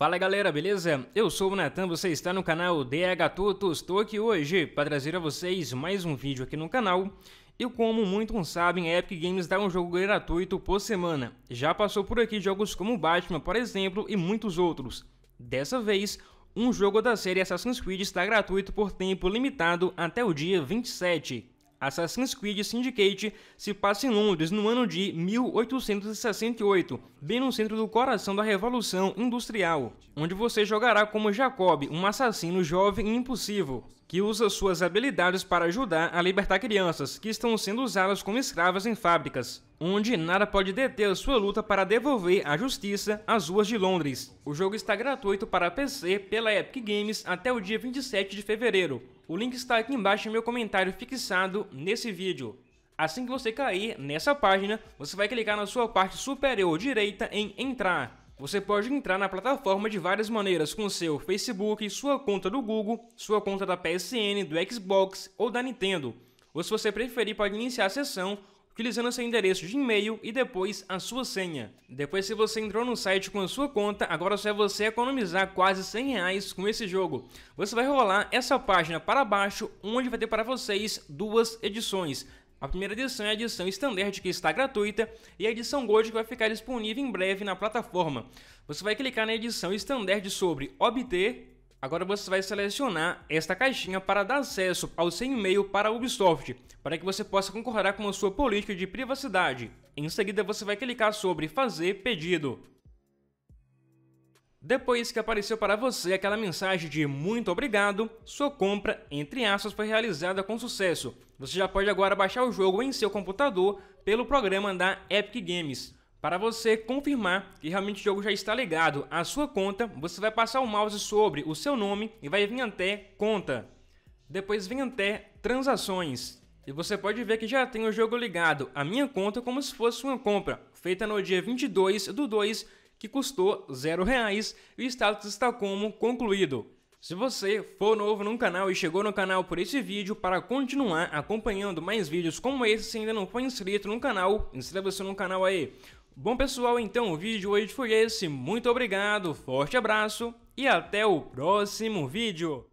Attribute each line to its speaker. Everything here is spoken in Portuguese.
Speaker 1: Fala galera, beleza? Eu sou o Natan, você está no canal DH Tuto, estou aqui hoje para trazer a vocês mais um vídeo aqui no canal. E como muitos sabem, a Epic Games dá um jogo gratuito por semana. Já passou por aqui jogos como Batman, por exemplo, e muitos outros. Dessa vez, um jogo da série Assassin's Creed está gratuito por tempo limitado até o dia 27. Assassin's Creed Syndicate se passa em Londres no ano de 1868, bem no centro do coração da Revolução Industrial, onde você jogará como Jacob, um assassino jovem e impossível que usa suas habilidades para ajudar a libertar crianças que estão sendo usadas como escravas em fábricas, onde nada pode deter sua luta para devolver a justiça às ruas de Londres. O jogo está gratuito para PC pela Epic Games até o dia 27 de fevereiro. O link está aqui embaixo em meu comentário fixado nesse vídeo. Assim que você cair nessa página, você vai clicar na sua parte superior direita em Entrar. Você pode entrar na plataforma de várias maneiras com seu Facebook, sua conta do Google, sua conta da PSN, do Xbox ou da Nintendo. Ou se você preferir, pode iniciar a sessão utilizando seu endereço de e-mail e depois a sua senha. Depois, se você entrou no site com a sua conta, agora só é você economizar quase 100 reais com esse jogo. Você vai rolar essa página para baixo, onde vai ter para vocês duas edições. A primeira edição é a edição Standard, que está gratuita, e a edição Gold, que vai ficar disponível em breve na plataforma. Você vai clicar na edição Standard sobre Obter, Agora você vai selecionar esta caixinha para dar acesso ao seu e-mail para a Ubisoft, para que você possa concordar com a sua política de privacidade. Em seguida você vai clicar sobre Fazer Pedido. Depois que apareceu para você aquela mensagem de muito obrigado, sua compra, entre aspas, foi realizada com sucesso. Você já pode agora baixar o jogo em seu computador pelo programa da Epic Games. Para você confirmar que realmente o jogo já está ligado à sua conta, você vai passar o mouse sobre o seu nome e vai vir até Conta. Depois vem até Transações. E você pode ver que já tem o jogo ligado à minha conta como se fosse uma compra, feita no dia 22 do 2 que custou zero reais e o status está como concluído. Se você for novo no canal e chegou no canal por esse vídeo, para continuar acompanhando mais vídeos como esse, se ainda não foi inscrito no canal, inscreva-se no canal aí. Bom pessoal, então o vídeo hoje foi esse, muito obrigado, forte abraço e até o próximo vídeo.